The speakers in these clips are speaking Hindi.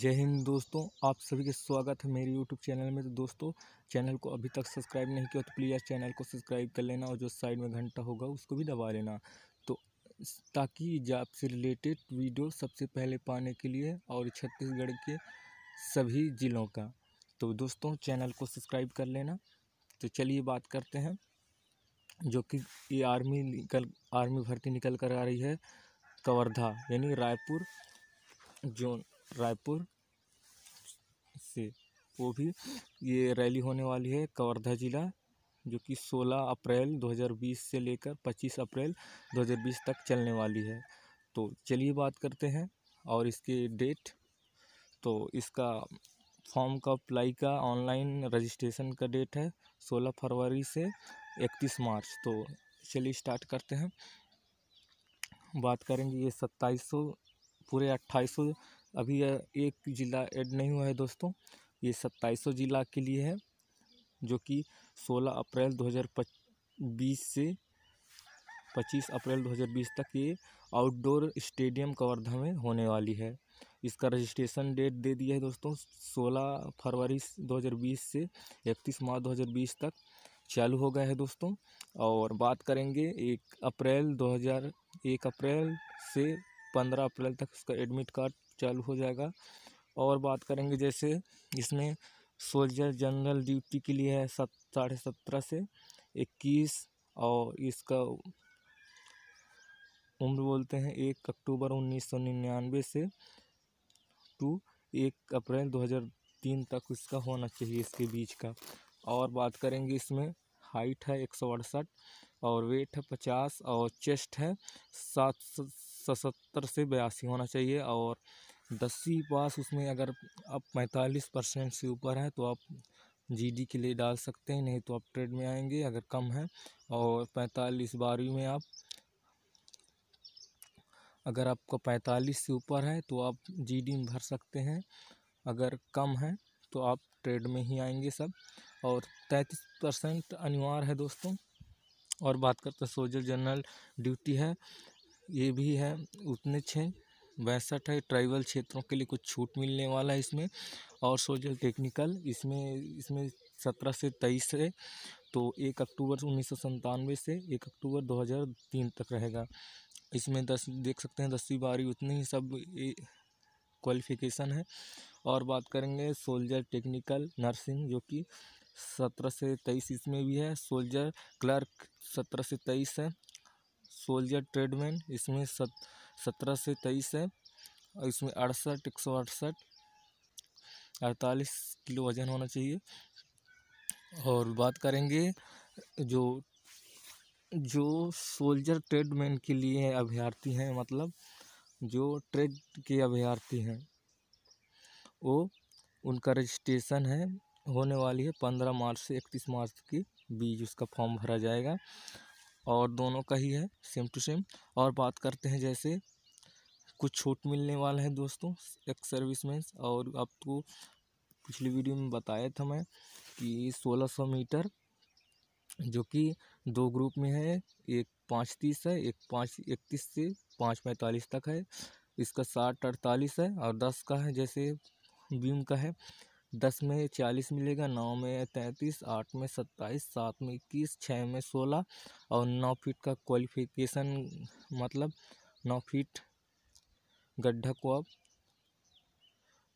जय हिंद दोस्तों आप सभी के स्वागत है मेरे यूट्यूब चैनल में तो दोस्तों चैनल को अभी तक सब्सक्राइब नहीं किया तो प्लीज़ चैनल को सब्सक्राइब कर लेना और जो साइड में घंटा होगा उसको भी दबा लेना तो ताकि जॉब से रिलेटेड वीडियो सबसे पहले पाने के लिए और छत्तीसगढ़ के सभी ज़िलों का तो दोस्तों चैनल को सब्सक्राइब कर लेना तो चलिए बात करते हैं जो कि ये आर्मी निकल आर्मी भर्ती निकल कर आ रही है कवर्धा यानी रायपुर जोन रायपुर से वो भी ये रैली होने वाली है कवर्धा ज़िला जो कि 16 अप्रैल 2020 से लेकर 25 अप्रैल 2020 तक चलने वाली है तो चलिए बात करते हैं और इसके डेट तो इसका फॉर्म का अप्लाई का ऑनलाइन रजिस्ट्रेशन का डेट है 16 फरवरी से 31 मार्च तो चलिए स्टार्ट करते हैं बात करेंगे ये सत्ताईस पूरे अट्ठाईस अभी यह एक ज़िला ऐड नहीं हुआ है दोस्तों ये सत्ताईसों ज़िला के लिए है जो कि 16 अप्रैल 2020 से 25 अप्रैल 2020 तक ये आउटडोर स्टेडियम कवर्धा में होने वाली है इसका रजिस्ट्रेशन डेट दे दिया है दोस्तों 16 फरवरी 2020 से 31 मार्च 2020 तक चालू हो गया है दोस्तों और बात करेंगे एक अप्रैल 2001 एक अप्रैल से 15 अप्रैल तक उसका एडमिट कार्ड चालू हो जाएगा और बात करेंगे जैसे इसमें सोल्जर जनरल ड्यूटी के लिए है सत साढ़े सत्रह से इक्कीस और इसका उम्र बोलते हैं एक अक्टूबर उन्नीस सौ निन्यानवे से टू एक अप्रैल दो हज़ार तीन तक इसका होना चाहिए इसके बीच का और बात करेंगे इसमें हाइट है एक सौ अड़सठ और वेट है पचास और चेस्ट है सात सतर से बयासी होना चाहिए और दसवीं पास उसमें अगर आप पैंतालीस परसेंट से ऊपर हैं तो आप जीडी के लिए डाल सकते हैं नहीं तो आप ट्रेड में आएंगे अगर कम है और पैंतालीस बारहवीं में आप अगर आपका पैंतालीस से ऊपर है तो आप जीडी में भर सकते हैं अगर कम है तो आप ट्रेड में ही आएंगे सब और तैंतीस परसेंट अनिवार्य है दोस्तों और बात करते हैं सोल्जर जनरल ड्यूटी है ये भी है उतने छः बैसठ है ट्राइबल क्षेत्रों के लिए कुछ छूट मिलने वाला है इसमें और सोशल टेक्निकल इसमें इसमें सत्रह से तेईस है तो एक अक्टूबर उन्नीस से एक अक्टूबर 2003 तक रहेगा इसमें दस देख सकते हैं दसवीं बारहवीं उतनी ही सब क्वालिफिकेशन है और बात करेंगे सोल्जर टेक्निकल नर्सिंग जो कि सत्रह से तेईस इसमें भी है सोल्जर क्लर्क सत्रह से तेईस है सोल्जर ट्रेडमैन इसमें सत सत्रह से तेईस है और इसमें अड़सठ एक सौ अड़सठ अड़तालीस किलो वजन होना चाहिए और बात करेंगे जो जो सोल्जर ट्रेडमैन के लिए अभ्यर्थी हैं मतलब जो ट्रेड के अभ्यर्थी हैं वो उनका रजिस्ट्रेशन है होने वाली है पंद्रह मार्च से इकतीस मार्च के बीच उसका फॉर्म भरा जाएगा और दोनों का ही है सेम टू सेम और बात करते हैं जैसे कुछ छूट मिलने वाला है दोस्तों एक सर्विस में और आपको पिछली वीडियो में बताया था मैं कि सोलह सौ मीटर जो कि दो ग्रुप में है एक पाँच तीस है एक पाँच इकतीस से पाँच पैंतालीस तक है इसका साठ अड़तालीस है और दस का है जैसे बीम का है दस में चालीस मिलेगा नौ में तैंतीस आठ में सत्ताईस सात में इक्कीस छः में सोलह और नौ फीट का क्वालिफिकेशन मतलब नौ फीट गड्ढा को आप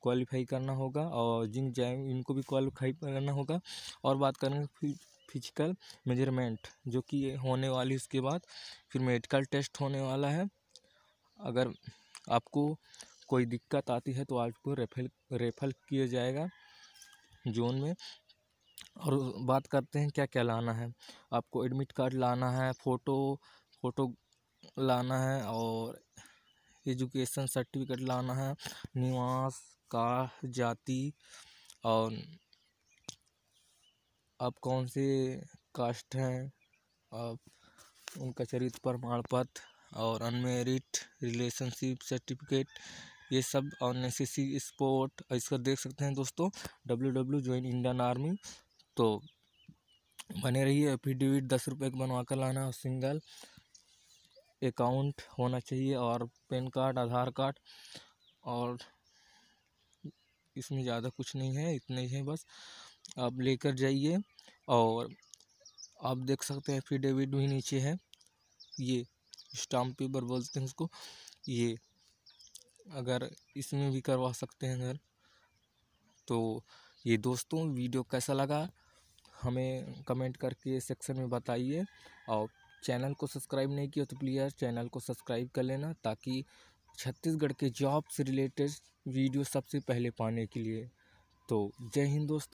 क्वालिफाई करना होगा और जिंक जैम इनको भी क्वालिफाई करना होगा और बात करेंगे फिजिकल मेजरमेंट जो कि होने वाली उसके बाद फिर मेडिकल टेस्ट होने वाला है अगर आपको कोई दिक्कत आती है तो आपको रेफर रेफर किया जाएगा जोन में और बात करते हैं क्या क्या लाना है आपको एडमिट कार्ड लाना है फ़ोटो फ़ोटो लाना है और एजुकेशन सर्टिफिकेट लाना है निवास का जाति और आप कौन से कास्ट हैं आप उनका चरित्र प्रमाण पत्र और अनमेरिड रिलेशनशिप सर्टिफिकेट ये सब और नेसेसी स्पोर्ट इसका देख सकते हैं दोस्तों W W join Indian Army तो बने रहिए एफिडेविट दस रुपये का बनवा कर लाना और सिंगल अकाउंट होना चाहिए और पैन कार्ड आधार कार्ड और इसमें ज़्यादा कुछ नहीं है इतने ही है बस आप लेकर जाइए और आप देख सकते हैं एफिडेविट भी नीचे है ये स्टाम्प पेपर बोलते हैं उसको ये अगर इसमें भी करवा सकते हैं अगर तो ये दोस्तों वीडियो कैसा लगा हमें कमेंट करके सेक्शन में बताइए और चैनल को सब्सक्राइब नहीं किया तो प्लीज़ चैनल को सब्सक्राइब कर लेना ताकि छत्तीसगढ़ के जॉब से रिलेटेड वीडियो सबसे पहले पाने के लिए तो जय हिंद दोस्तों